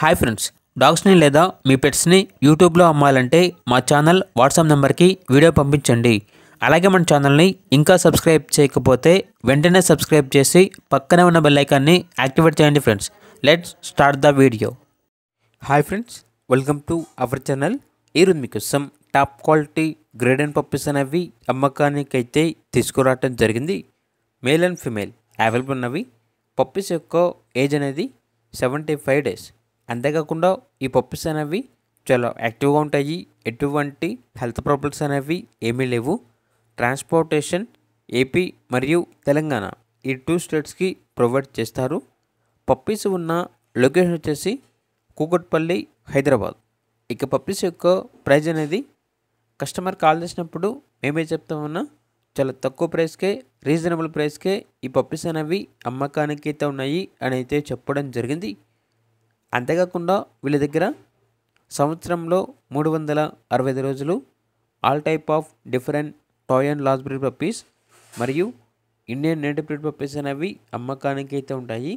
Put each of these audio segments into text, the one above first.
hi friends డాగ్స్ని లేదా మీ పెట్స్ని యూట్యూబ్లో అమ్మాలంటే మా ఛానల్ వాట్సాప్ నెంబర్కి వీడియో పంపించండి అలాగే మన ఛానల్ని ఇంకా సబ్స్క్రైబ్ చేయకపోతే వెంటనే సబ్స్క్రైబ్ చేసి పక్కనే ఉన్న బెల్లైకాన్ని యాక్టివేట్ చేయండి friends let's start the video hi friends welcome to our channel ఈరోజు మీకోసం top quality grade and puppies అనేవి అమ్మకానికైతే తీసుకురావటం జరిగింది మేల్ అండ్ ఫిమేల్ అవైలబుల్ ఉన్నవి పప్పీస్ యొక్క ఏజ్ అనేది సెవెంటీ ఫైవ్ డేస్ అంతేకాకుండా ఈ పప్పుస్ అనేవి చాలా యాక్టివ్గా ఉంటాయి ఎటువంటి హెల్త్ ప్రాబ్లమ్స్ అనేవి ఏమీ లేవు ట్రాన్స్పోర్టేషన్ ఏపీ మరియు తెలంగాణ ఈ టూ స్టేట్స్కి ప్రొవైడ్ చేస్తారు పప్పీస్ ఉన్న లొకేషన్ వచ్చేసి కూకట్పల్లి హైదరాబాద్ ఇక పప్పీస్ యొక్క ప్రైజ్ అనేది కస్టమర్ కాల్ చేసినప్పుడు మేమే చెప్తామన్నా చాలా తక్కువ ప్రైస్కే రీజనబుల్ ప్రైస్కే ఈ పప్పీస్ అనేవి అమ్మకానికి అయితే ఉన్నాయి అని అయితే చెప్పడం జరిగింది అంతేకాకుండా వీళ్ళ దగ్గర సంవత్సరంలో మూడు వందల అరవై ఐదు రోజులు all type of different toy and లాస్ బ్రీడ్ పప్పీస్ మరియు ఇండియన్ నేటివ్ బ్రీడ్ పప్పీస్ అనేవి అమ్మకానికి అయితే ఉంటాయి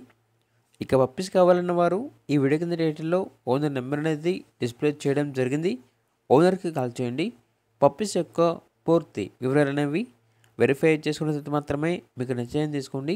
ఇక పప్పీస్ కావాలన్న వారు ఈ వీడియో కింద డేటల్లో ఓనర్ నెంబర్ అనేది డిస్ప్లే చేయడం జరిగింది ఓనర్కి కాల్ చేయండి పప్పీస్ యొక్క పూర్తి వివరాలు అనేవి వెరిఫై చేసుకున్న తర్వాత మాత్రమే మీకు నిశ్చయం తీసుకోండి